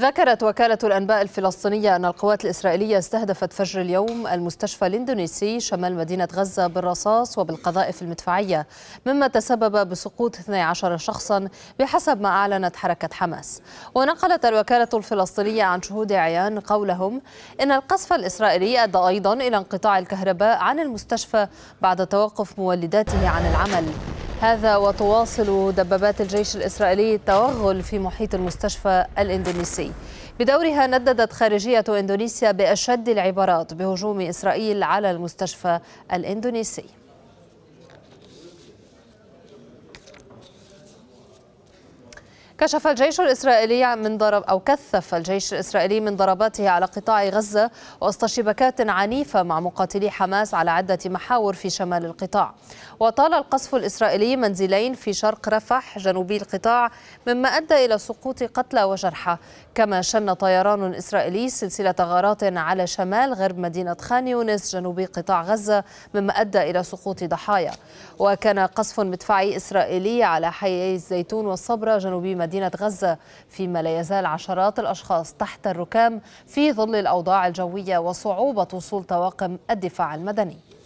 ذكرت وكالة الأنباء الفلسطينية أن القوات الإسرائيلية استهدفت فجر اليوم المستشفى الاندونيسي شمال مدينة غزة بالرصاص وبالقذائف المدفعية مما تسبب بسقوط 12 شخصا بحسب ما أعلنت حركة حماس ونقلت الوكالة الفلسطينية عن شهود عيان قولهم إن القصف الإسرائيلي أدى أيضا إلى انقطاع الكهرباء عن المستشفى بعد توقف مولداته عن العمل هذا وتواصل دبابات الجيش الإسرائيلي التوغل في محيط المستشفى الإندونيسي بدورها نددت خارجية إندونيسيا بأشد العبارات بهجوم إسرائيل على المستشفى الإندونيسي كشف الجيش الإسرائيلي من ضرب أو كثف الجيش الإسرائيلي من ضرباته على قطاع غزة وسط شبكات عنيفة مع مقاتلي حماس على عدة محاور في شمال القطاع وطال القصف الإسرائيلي منزلين في شرق رفح جنوبي القطاع مما أدى إلى سقوط قتلى وجرحى كما شن طيران إسرائيلي سلسلة غارات على شمال غرب مدينة خان يونس جنوبي قطاع غزة مما أدى إلى سقوط ضحايا وكان قصف مدفعي إسرائيلي على حي الزيتون والصبرة جنوبي مدينة مدينة غزة فيما لا يزال عشرات الأشخاص تحت الركام في ظل الأوضاع الجوية وصعوبة وصول طواقم الدفاع المدني